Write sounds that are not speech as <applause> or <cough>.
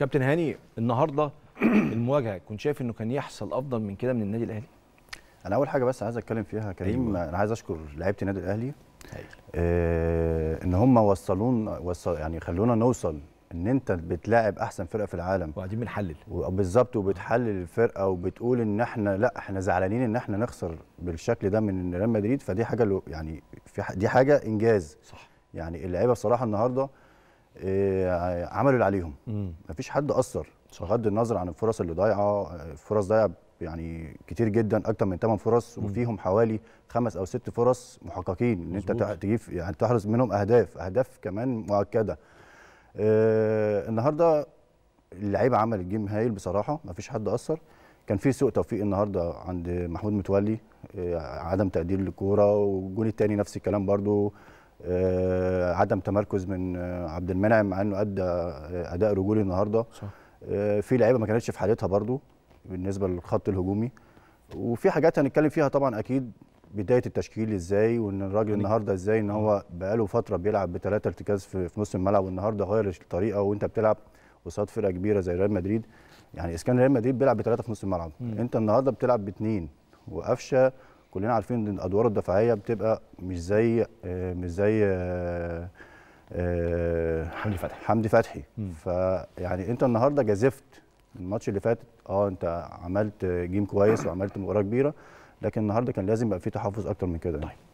كابتن هاني النهارده <clears throat> المواجهه كنت شايف انه كان يحصل افضل من كده من النادي الاهلي انا اول حاجه بس عايز اتكلم فيها كريم أيوة. انا عايز اشكر لعيبه النادي الاهلي أيوه. آه ان هم وصلون وصل يعني خلونا نوصل ان انت بتلاعب احسن فرقه في العالم وبعدين بنحلل بالظبط وبتحلل الفرقه وبتقول ان احنا لا احنا زعلانين ان احنا نخسر بالشكل ده من ريال مدريد فدي حاجه يعني في دي حاجه انجاز صح يعني اللعيبه بصراحه النهارده آه، عملوا اللي عليهم مفيش حد اثر بغض النظر عن الفرص اللي ضايعه آه، الفرص ضايعه يعني كتير جدا اكتر من 8 فرص مم. وفيهم حوالي خمس او ست فرص محققين ان انت تجيب يعني تحرز منهم اهداف اهداف كمان مؤكده آه النهارده اللعيبه عملت جيم هايل بصراحه مفيش حد اثر كان في سوء توفيق النهارده عند محمود متولي آه عدم تقدير للكوره والجون الثاني نفس الكلام برده آه، عدم تمركز من آه، عبد المنعم مع انه ادى آه، اداء رجولي النهارده صح. في لعيبه ما كانتش في حالتها برده بالنسبه للخط الهجومي وفي حاجات هنتكلم فيها طبعا اكيد بدايه التشكيل ازاي وان الراجل يعني. النهارده ازاي ان هو بقاله فتره بيلعب بثلاثه ارتكاز في, في نص الملعب والنهارده غير الطريقه وانت بتلعب قصاد فرقه كبيره زي ريال مدريد يعني اسكان ريال مدريد بيلعب بثلاثه في نص الملعب انت النهارده بتلعب باثنين وقفشه كلنا عارفين ان الادوار الدفاعيه بتبقى مش زي آه، مش زي آه، آه، حمدي فتحي حمدي فتحي فيعني انت النهارده جازفت الماتش اللي فات اه انت عملت جيم كويس وعملت مباراه كبيره لكن النهارده كان لازم يبقى في تحفظ اكتر من كده طيب